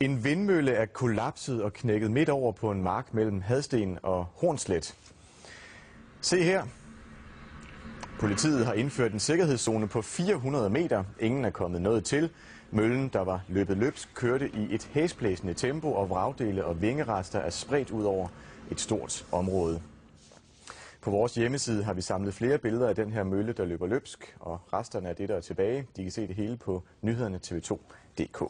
En vindmølle er kollapset og knækket midt over på en mark mellem Hadsten og Hornslet. Se her. Politiet har indført en sikkerhedszone på 400 meter. Ingen er kommet noget til. Møllen, der var løbet løbsk, kørte i et hæsblæsende tempo, og vragdele og vingerester er spredt ud over et stort område. På vores hjemmeside har vi samlet flere billeder af den her mølle, der løber løbsk, og resterne af det, der er tilbage, de kan se det hele på nyhederne tv2.dk.